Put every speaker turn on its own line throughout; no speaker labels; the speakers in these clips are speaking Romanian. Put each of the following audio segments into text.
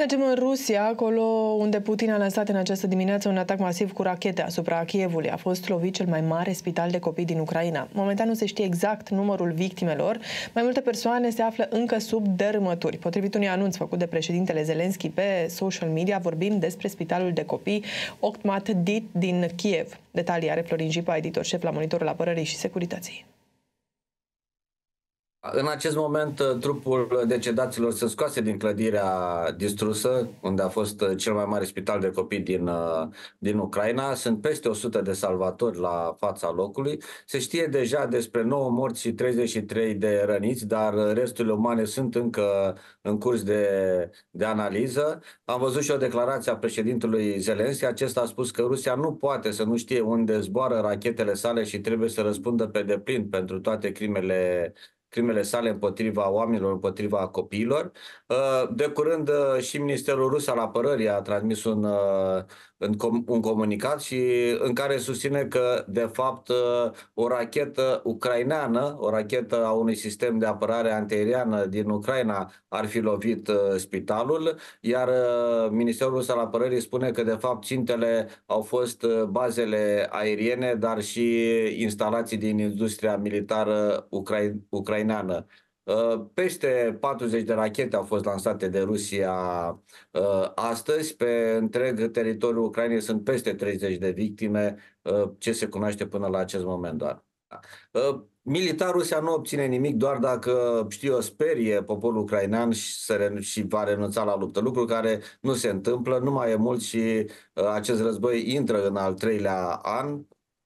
Mergem în Rusia, acolo unde Putin a lansat în această dimineață un atac masiv cu rachete asupra Kievului. A fost lovit cel mai mare spital de copii din Ucraina. Momentan nu se știe exact numărul victimelor. Mai multe persoane se află încă sub dărâmături. Potrivit unui anunț făcut de președintele Zelenski pe social media, vorbim despre spitalul de copii Octmat Dit din Kiev. Detalii are Florin Jipa, editor șef la Monitorul Apărării și Securității.
În acest moment, uh, trupul decedaților se scoase din clădirea distrusă, unde a fost uh, cel mai mare spital de copii din, uh, din Ucraina. Sunt peste 100 de salvatori la fața locului. Se știe deja despre 9 morți și 33 de răniți, dar resturile umane sunt încă în curs de, de analiză. Am văzut și o declarație a președintelui Zelenski. Acesta a spus că Rusia nu poate să nu știe unde zboară rachetele sale și trebuie să răspundă pe deplin pentru toate crimele crimele sale împotriva oamenilor, împotriva copiilor. Uh, de curând uh, și Ministerul Rus al Apărării a transmis un, uh, un comunicat și în care susține că, de fapt, o rachetă ucraineană, o rachetă a unui sistem de apărare antiaeriană din Ucraina ar fi lovit spitalul, iar Ministerul Rus al Apărării spune că, de fapt, țintele au fost bazele aeriene, dar și instalații din industria militară ucrain- ucraineană ucraineană. Uh, peste 40 de rachete au fost lansate de Rusia uh, astăzi. Pe întreg teritoriul Ucrainei sunt peste 30 de victime, uh, ce se cunoaște până la acest moment doar. Militar Rusia nu obține nimic doar dacă, știu sperie poporul ucrainean și, să și va renunța la luptă, lucru care nu se întâmplă, nu mai e mult și uh, acest război intră în al treilea an,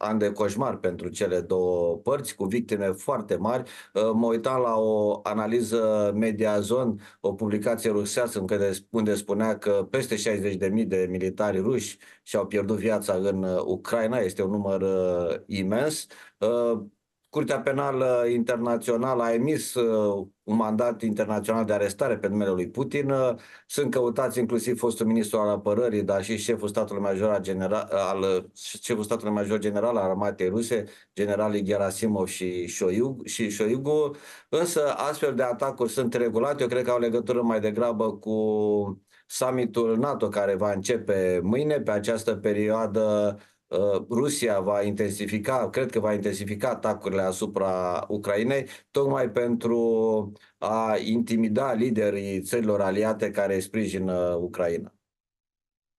an de coșmar pentru cele două părți, cu victime foarte mari. Ă, mă uitam la o analiză Mediazon, o publicație rusească, unde spunea că peste 60.000 de militari ruși și-au pierdut viața în uh, Ucraina, este un număr uh, imens. Ă, Curtea Penală Internațională a emis uh, un mandat internațional de arestare pe numele lui Putin. Uh, sunt căutați inclusiv fostul ministru al apărării, dar și șeful statului major general, al, șeful statului major general al armatei ruse, generalii Gerasimov și Shoigu, și Shoigu. Însă astfel de atacuri sunt regulate. Eu cred că au legătură mai degrabă cu summitul NATO care va începe mâine pe această perioadă Uh, Rusia va intensifica, cred că va intensifica atacurile asupra Ucrainei, tocmai pentru a intimida liderii țărilor aliate care sprijină Ucraina.